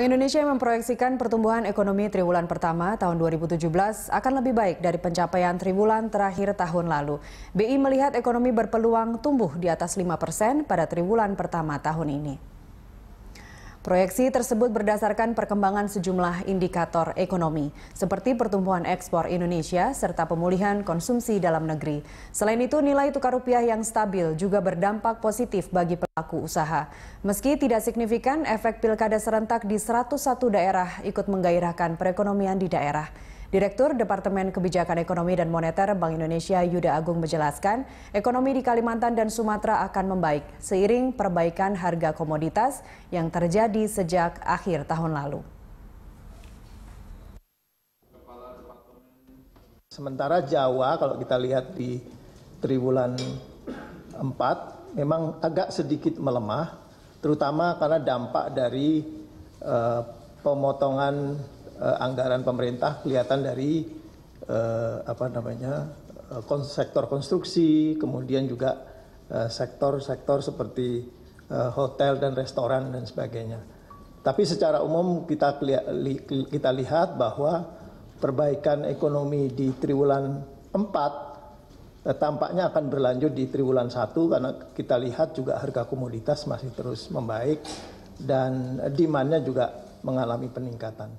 Bank Indonesia memproyeksikan pertumbuhan ekonomi triwulan pertama tahun 2017 akan lebih baik dari pencapaian triwulan terakhir tahun lalu. BI melihat ekonomi berpeluang tumbuh di atas 5 persen pada triwulan pertama tahun ini. Proyeksi tersebut berdasarkan perkembangan sejumlah indikator ekonomi, seperti pertumbuhan ekspor Indonesia serta pemulihan konsumsi dalam negeri. Selain itu, nilai tukar rupiah yang stabil juga berdampak positif bagi pelaku usaha. Meski tidak signifikan, efek pilkada serentak di 101 daerah ikut menggairahkan perekonomian di daerah. Direktur Departemen Kebijakan Ekonomi dan Moneter Bank Indonesia Yuda Agung menjelaskan, ekonomi di Kalimantan dan Sumatera akan membaik seiring perbaikan harga komoditas yang terjadi sejak akhir tahun lalu. Sementara Jawa kalau kita lihat di triwulan 4 memang agak sedikit melemah terutama karena dampak dari uh, pemotongan Eh, anggaran pemerintah kelihatan dari eh, apa namanya eh, sektor konstruksi, kemudian juga sektor-sektor seperti hotel dan restoran dan sebagainya. Tapi secara umum kita kita lihat bahwa perbaikan ekonomi di triwulan 4 tampaknya akan berlanjut di triwulan 1 karena kita lihat juga harga komoditas masih terus membaik dan demandnya juga mengalami peningkatan.